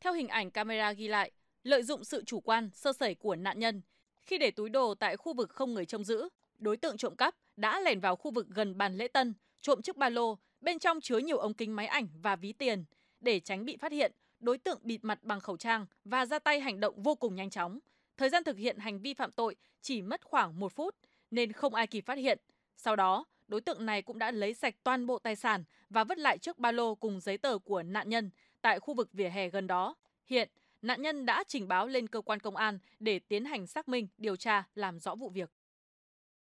Theo hình ảnh camera ghi lại, lợi dụng sự chủ quan, sơ sẩy của nạn nhân, khi để túi đồ tại khu vực không người trông giữ, đối tượng trộm cắp đã lẻn vào khu vực gần bàn lễ tân, trộm chiếc ba lô, bên trong chứa nhiều ống kính máy ảnh và ví tiền. Để tránh bị phát hiện, đối tượng bịt mặt bằng khẩu trang và ra tay hành động vô cùng nhanh chóng. Thời gian thực hiện hành vi phạm tội chỉ mất khoảng một phút nên không ai kịp phát hiện. Sau đó, đối tượng này cũng đã lấy sạch toàn bộ tài sản và vứt lại chiếc ba lô cùng giấy tờ của nạn nhân tại khu vực vỉa hè gần đó. Hiện, nạn nhân đã trình báo lên cơ quan công an để tiến hành xác minh, điều tra, làm rõ vụ việc.